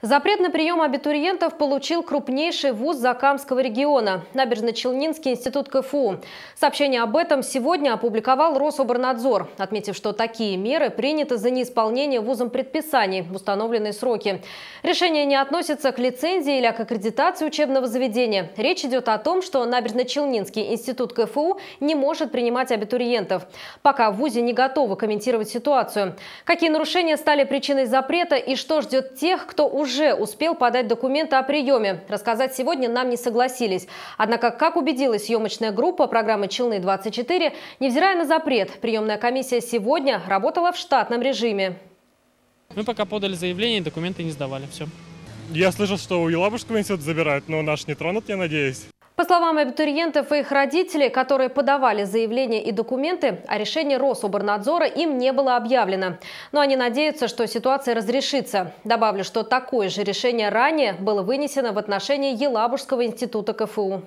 Запрет на прием абитуриентов получил крупнейший вуз Закамского региона – Набережно-Челнинский институт КФУ. Сообщение об этом сегодня опубликовал Рособорнадзор, отметив, что такие меры приняты за неисполнение вузом предписаний в установленные сроки. Решение не относится к лицензии или к аккредитации учебного заведения. Речь идет о том, что Набережно-Челнинский институт КФУ не может принимать абитуриентов. Пока в вузе не готовы комментировать ситуацию. Какие нарушения стали причиной запрета и что ждет тех, кто уже уже успел подать документы о приеме. Рассказать сегодня нам не согласились. Однако, как убедилась съемочная группа программы «Челны-24», невзирая на запрет, приемная комиссия сегодня работала в штатном режиме. Мы пока подали заявление, документы не сдавали. Все. Я слышал, что у Елабужского института забирают, но наш не тронут, я надеюсь. По словам абитуриентов и их родителей, которые подавали заявления и документы, о решении Рособорнадзора им не было объявлено. Но они надеются, что ситуация разрешится. Добавлю, что такое же решение ранее было вынесено в отношении Елабужского института КФУ.